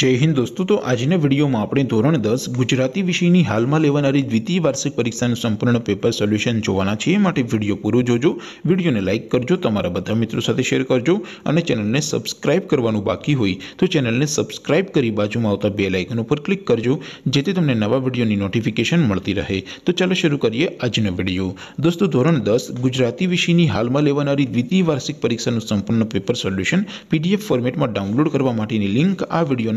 जय हिंद दोस्तों तो आज ने वीडियो मा आपने ધોરણ 10 ગુજરાતી વિષયની હાલમાં લેવાણારી દ્વિતીય વાર્ષિક પરીક્ષાનું સંપૂર્ણ પેપર સોલ્યુશન જોવાના છે માટે વિડિયો પૂરો જોજો વિડિયોને લાઈક કરજો તમારા બધા મિત્રો સાથે શેર કરજો અને ચેનલને સબ્સ્ક્રાઇબ કરવાનું બાકી હોય તો ચેનલને સબ્સ્ક્રાઇબ કરી બાજુમાં આવતા બેલ આઇકન ઉપર ક્લિક કરજો જેથી તમને નવા વીડિયોની નોટિફિકેશન મળતી રહે તો ચાલો શરૂ કરીએ આજનો વીડિયો दोस्तों ધોરણ 10 ગુજરાતી વિષયની હાલમાં લેવાણારી દ્વિતીય વાર્ષિક પરીક્ષાનું સંપૂર્ણ પેપર સોલ્યુશન પીડીએફ ફોર્મેટમાં ડાઉનલોડ કરવા માટેની લિંક આ વીડિયો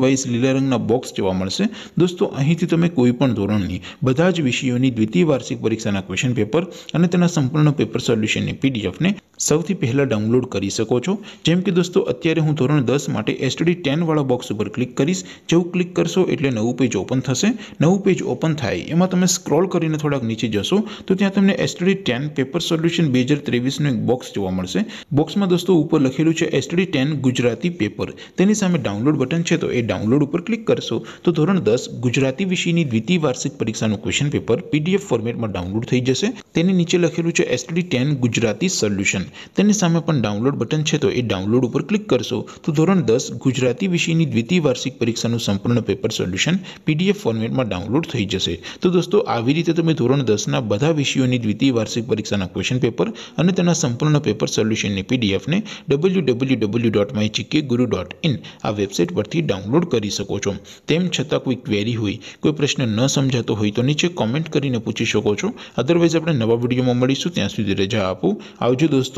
વયસ લીલ રંગના બોક્સ જેવું મળશે દોસ્તો અહીંથી તમે કોઈ પણ ધોરણની બધા જ વિષયોની દ્વિતીય વાર્ષિક પરીક્ષાના ક્વેશ્ચન પેપર અને તેના સંપૂર્ણ પેપર સોલ્યુશનની પીડીએફને સૌથી પહેલાં ડાઉનલોડ કરી શકો છો જેમ કે દોસ્તો અત્યારે હું ધોરણ દસ માટે એસટીડી ટેનવાળા બોક્સ ઉપર ક્લિક કરીશ જેવું ક્લિક કરશો એટલે નવું પેજ ઓપન થશે નવું પેજ ઓપન થાય એમાં તમે સ્ક્રોલ કરીને થોડાક નીચે જશો તો ત્યાં તમને એસટીડી ટેન પેપર સોલ્યુશન બે હજાર ત્રેવીસનું એક બોક્સ જોવા મળશે બોક્સમાં દોસ્તો ઉપર લખેલું છે એસટીડી ટેન ગુજરાતી પેપર તેની સામે ડાઉનલોડ બટન છે તો એ ડાઉનલોડ ઉપર ક્લિક કરશો તો ધોરણ દસ ગુજરાતી વિષયની દ્વિતીય વાર્ષિક પરીક્ષાનું ક્વેશ્ચન પેપર પીડીએફ ફોર્મેટમાં ડાઉનલોડ થઈ જશે તેની નીચે લખેલું છે એસટીડી ટેન ગુજરાતી સોલ્યુશન તેની સામે પણ ડાઉનલોડ બટન છે તો એ ડાઉનલોડ ઉપર ક્લિક કરશો તો ધોરણ દસ ગુજરાતી વિષયની દ્વિતીય વાર્ષિક પરીક્ષાનું સંપૂર્ણ પેપર સોલ્યુશન પીડીએફ ફોર્મેટમાં ડાઉનલોડ થઈ જશે તો દોસ્તો આવી રીતે તમે ધોરણ દસના બધા વિષયોની દ્વિતીય વાર્ષિક પરીક્ષાના ક્વેશ્ચન પેપર અને તેના સંપૂર્ણ પેપર સોલ્યુશનની પીડીએફને W W W dot my ચીકે ગુરુ ડોટ ઇન આ વેબસાઇટ પરથી ડાઉનલોડ કરી શકો છો તેમ છતાં કોઈ ક્વેરી હોય કોઈ પ્રશ્ન ન સમજાતો હોય તો નીચે કોમેન્ટ કરીને પૂછી શકો છો અધરવાઇઝ આપણે નવા વિડીયોમાં મળીશું ત્યાં સુધી રજા આપું આવજો દોસ્તો